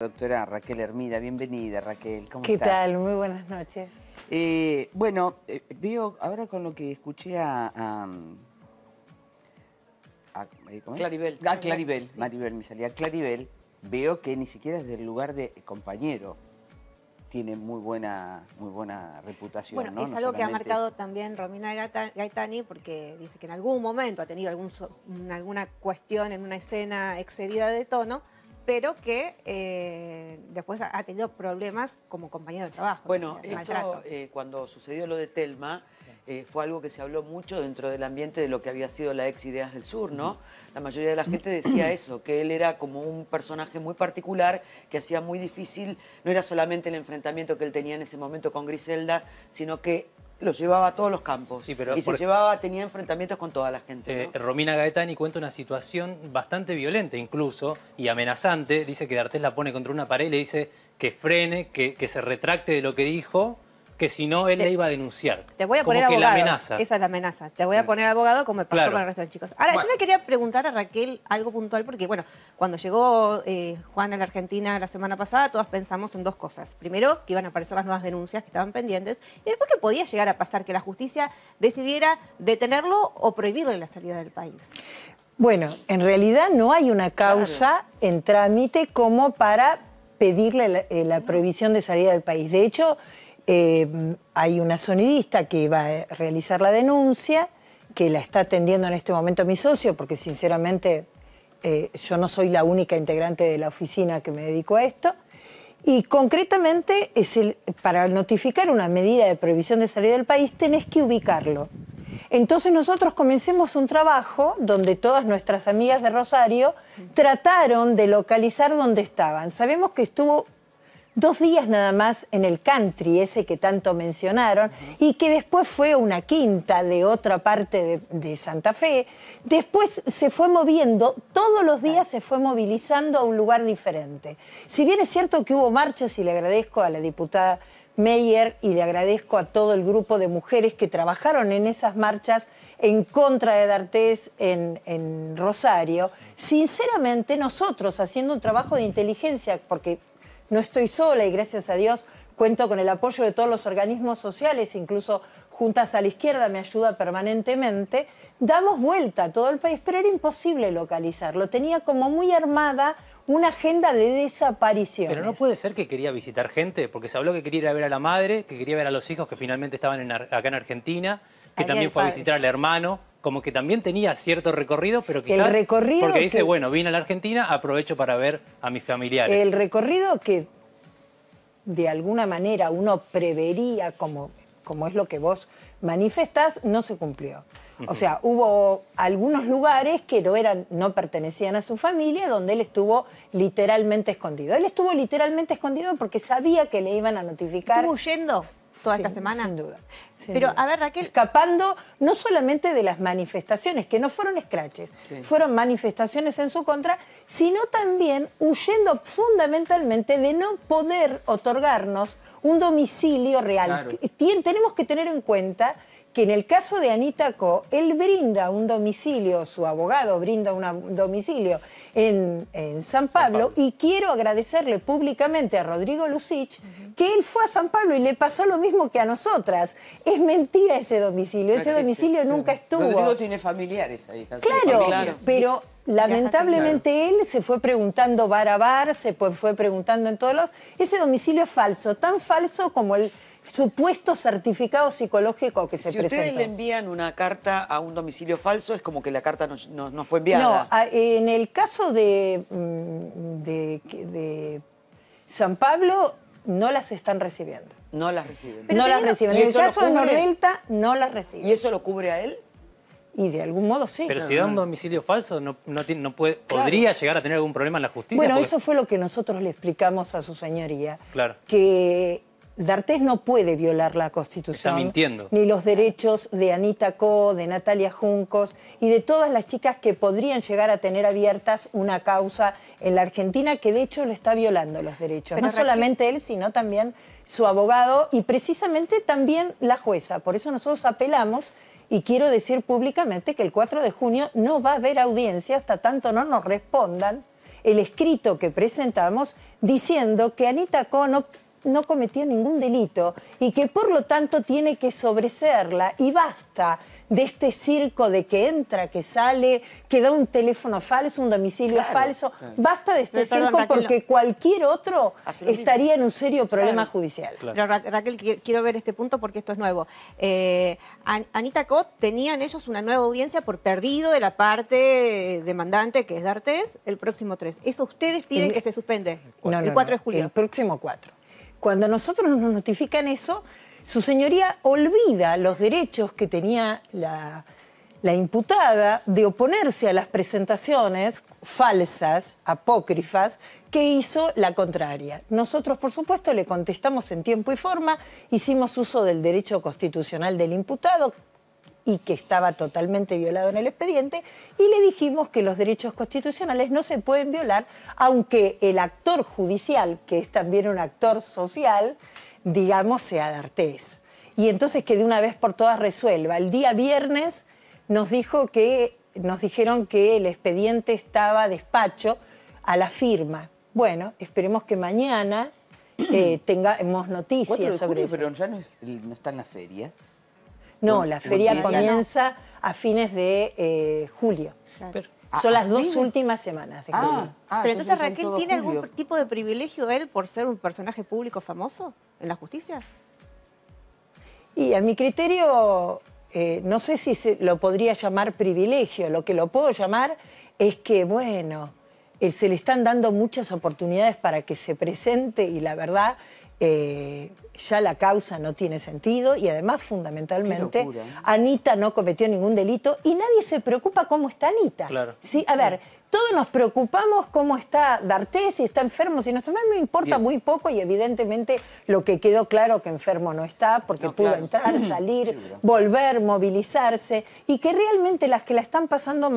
Doctora Raquel Hermida, bienvenida Raquel, ¿cómo ¿Qué tal? Muy buenas noches. Eh, bueno, eh, veo ahora con lo que escuché a... a eh, ah, Claribel. Claribel, Maribel me salía. Claribel, veo que ni siquiera desde el lugar de compañero tiene muy buena, muy buena reputación. Bueno, es algo que ha marcado también Romina Gaetani porque dice que en algún momento ha tenido algún, alguna cuestión en una escena excedida de tono, pero que eh, después ha tenido problemas como compañero de trabajo. Bueno, eh, cuando sucedió lo de Telma, eh, fue algo que se habló mucho dentro del ambiente de lo que había sido la ex Ideas del Sur, ¿no? La mayoría de la gente decía eso, que él era como un personaje muy particular que hacía muy difícil, no era solamente el enfrentamiento que él tenía en ese momento con Griselda, sino que lo llevaba a todos los campos. y se llevaba, tenía enfrentamientos con toda la gente. Eh, Romina Gaetani cuenta una situación bastante violenta incluso y amenazante. Dice que D'Artes la pone contra una pared y le dice que frene, que, que se retracte de lo que dijo que si no él le iba a denunciar. Te voy a poner abogado. Esa es la amenaza. Te voy a poner abogado como me pasó con el resto de chicos. Ahora, yo le quería preguntar a Raquel algo puntual, porque bueno, cuando llegó eh, Juan a la Argentina la semana pasada, todas pensamos en dos cosas. Primero, que iban a aparecer las nuevas denuncias que estaban pendientes, y después que podía llegar a pasar que la justicia decidiera detenerlo o prohibirle la salida del país. Bueno, en realidad no hay una causa en trámite como para pedirle la eh, prohibición de salida del país. De hecho, Em, hay una sonidista que va a realizar la denuncia, que la está atendiendo en este momento mi socio, porque sinceramente eh, yo no soy la única integrante de la oficina que me dedico a esto. Y concretamente, es el, para notificar una medida de prohibición de salida del país, tenés que ubicarlo. Entonces nosotros comencemos un trabajo donde todas nuestras amigas de Rosario trataron de localizar dónde estaban. Sabemos que estuvo dos días nada más en el country, ese que tanto mencionaron, y que después fue una quinta de otra parte de, Santa Fe. Después se fue moviendo, todos los días se fue movilizando a un lugar diferente. Si bien es cierto que hubo marchas, y le agradezco a la diputada Meyer y le agradezco a todo el grupo de mujeres que trabajaron en esas marchas en contra de D'Artés en Rosario. Sinceramente, nosotros haciendo un trabajo de inteligencia, porque no estoy sola y gracias a Dios cuento con el apoyo de todos los organismos sociales, incluso Juntas a la Izquierda me ayuda permanentemente, damos vuelta a todo el país, pero era imposible localizarlo. Tenía como muy armada una agenda de desaparición. Pero no puede ser que quería visitar gente, porque se habló que quería ir a ver a la madre, que quería ver a los hijos que finalmente estaban acá en Argentina, que también fue a visitar al hermano como que también tenía cierto recorrido, pero quizás el recorrido porque dice, bueno, vine a la Argentina, aprovecho para ver a mis familiares. El recorrido que de alguna manera uno prevería, como, como es lo que vos manifestás, no se cumplió. O sea, hubo algunos lugares que no, eran, no pertenecían a su familia, donde él estuvo literalmente escondido. Él estuvo literalmente escondido porque sabía que le iban a notificar. ¿Estuvo huyendo? toda esta semana. Sin duda. Pero a ver, Raquel. Escapando no solamente de las manifestaciones, que no fueron escraches... fueron manifestaciones en su contra, sino también huyendo fundamentalmente de no poder otorgarnos un domicilio real. Tenemos que tener en cuenta que en el caso de Anita Co, él brinda un domicilio, su abogado brinda un domicilio en, San, Pablo, y quiero agradecerle públicamente a Rodrigo Lucich que él fue a San Pablo y le pasó lo mismo que a nosotras. Es mentira ese domicilio, ese domicilio nunca estuvo. Rodrigo tiene familiares ahí. Claro, pero... Lamentablemente él se fue preguntando bar a bar, se fue preguntando en todos los... Ese domicilio es falso, tan falso como el supuesto certificado psicológico que se presenta. Si ustedes le envían una carta a un domicilio falso, es como que la carta no, no, fue enviada. No, en el caso mm, de, de, San Pablo, no las están recibiendo. No las reciben. no las reciben. En el caso de Nordelta, no las reciben. ¿Y eso lo cubre a él? Y de algún modo sí. Pero si da un domicilio falso, no, no, puede, podría llegar a tener algún problema en la justicia. Bueno, eso fue lo que nosotros le explicamos a su señoría. Claro. Que D'Artés no puede violar la Constitución. Ni los derechos de Anita Co, de Natalia Juncos y de todas las chicas que podrían llegar a tener abiertas una causa en la Argentina que de hecho lo está violando los derechos. no solamente él, sino también su abogado y precisamente también la jueza. Por eso nosotros apelamos y quiero decir públicamente que el 4 de junio no va a haber audiencia hasta tanto no nos respondan el escrito que presentamos diciendo que Anita Co no no cometió ningún delito y que por lo tanto tiene que sobrecerla y basta de este circo de que entra, que sale, que da un teléfono falso, un domicilio falso. Basta de este circo porque cualquier otro estaría en un serio problema judicial. Raquel, quiero ver este punto porque esto es nuevo. Eh, Anita Cot, tenían ellos una nueva audiencia por perdido de la parte demandante, que es D'Artes, el próximo 3. Eso ustedes piden que se suspende, el 4 de julio. El próximo 4. Cuando nosotros nos notifican eso, su señoría olvida los derechos que tenía la, imputada de oponerse a las presentaciones falsas, apócrifas, que hizo la contraria. Nosotros, por supuesto, le contestamos en tiempo y forma, hicimos uso del derecho constitucional del imputado, y que estaba totalmente violado en el expediente, y le dijimos que los derechos constitucionales no se pueden violar, aunque el actor judicial, que es también un actor social, digamos, sea de Y entonces que de una vez por todas resuelva. El día viernes nos dijo que nos dijeron que el expediente estaba a despacho a la firma. Bueno, esperemos que mañana eh, tengamos noticias sobre eso. Pero ya no, no están las ferias. No, la feria comienza a fines de eh, julio. Son las dos últimas semanas de ah, julio. Ah, Pero entonces Raquel, ¿tiene algún tipo de privilegio él por ser un personaje público famoso en la justicia? Y a mi criterio, eh, no sé si se lo podría llamar privilegio, lo que lo puedo llamar es que, bueno, eh, se le están dando muchas oportunidades para que se presente y la verdad eh, ya la causa no tiene sentido y además fundamentalmente Anita no cometió ningún delito y nadie se preocupa cómo está Anita. ¿Sí? A ver, todos nos preocupamos cómo está D'Arté, si está enfermo, si no está enfermo, me importa muy poco y evidentemente lo que quedó claro que enfermo no está porque pudo entrar, salir, volver, movilizarse y que realmente las que la están pasando mal